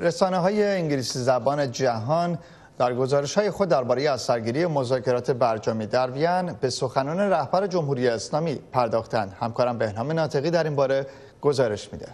رسانه های انگلیسی زبان جهان در گزارش های خود درباره سرگیری مذاکرات برجامی در وین به سخنان رهبر جمهوری اسلامی پرداختند. همکارم بهنام ناطقی در این باره گزارش میده.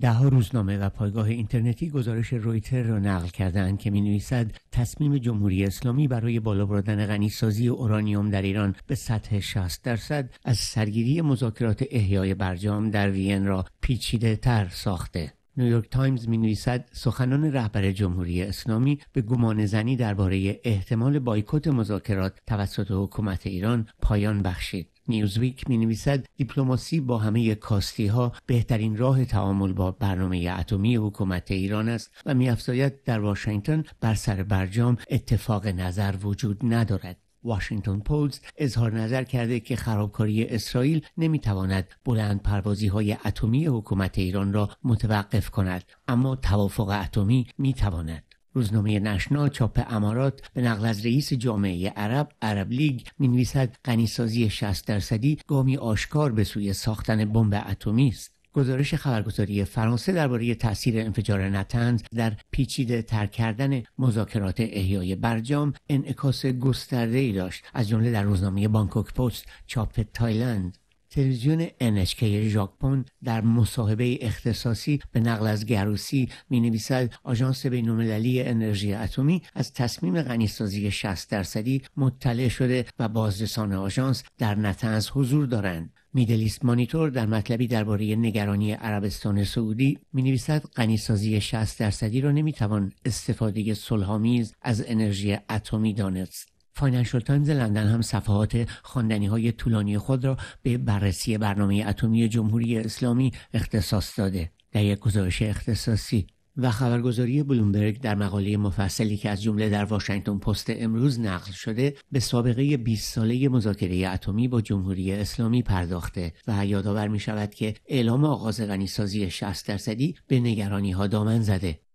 ده روزنامه و پایگاه اینترنتی گزارش رویتر را نقل کردند که می نویسد تصمیم جمهوری اسلامی برای بالا بردن غنیسازی اورانیوم در ایران به سطح 60 درصد از سرگیری مذاکرات احیای برجام در وین را پیچیده تر ساخته. نیویورک تایمز می نویسد سخنان رهبر جمهوری اسلامی به گمان زنی درباره احتمال بایکوت مذاکرات توسط حکومت ایران پایان بخشید. نیوزویک می نویسد دیپلماسی با همه کاستی ها بهترین راه تعامل با برنامه اتمی حکومت ایران است و می در واشنگتن بر سر برجام اتفاق نظر وجود ندارد. واشنگتن پولز اظهار نظر کرده که خرابکاری اسرائیل نمیتواند بلند پروازی های اتمی حکومت ایران را متوقف کند اما توافق اتمی میتواند روزنامه نشنا چاپ امارات به نقل از رئیس جامعه عرب عرب لیگ نویسد غنیسازی 60 درصدی گامی آشکار به سوی ساختن بمب اتمی است گزارش خبرگزاری فرانسه درباره تاثیر انفجار نتنز در پیچیده تر کردن مذاکرات احیای برجام انعکاس گسترده ای داشت از جمله در روزنامه بانکوک پست چاپ تایلند تلویزیون NHK ژاپن در مصاحبه اختصاصی به نقل از گروسی می نویسد آژانس بینالمللی انرژی اتمی از تصمیم غنیسازی 60 درصدی مطلع شده و بازرسان آژانس در نتنز حضور دارند میدلیست مانیتور در مطلبی درباره نگرانی عربستان سعودی می نویسد غنیسازی 60 درصدی را توان استفاده سلحامیز از انرژی اتمی دانست فاینانشل تایمز لندن هم صفحات خواندنی های طولانی خود را به بررسی برنامه اتمی جمهوری اسلامی اختصاص داده در یک گزارش اختصاصی و خبرگزاری بلومبرگ در مقاله مفصلی که از جمله در واشنگتن پست امروز نقل شده به سابقه 20 ساله مذاکره اتمی با جمهوری اسلامی پرداخته و یادآور می شود که اعلام آغاز غنیسازی 60 درصدی به نگرانی ها دامن زده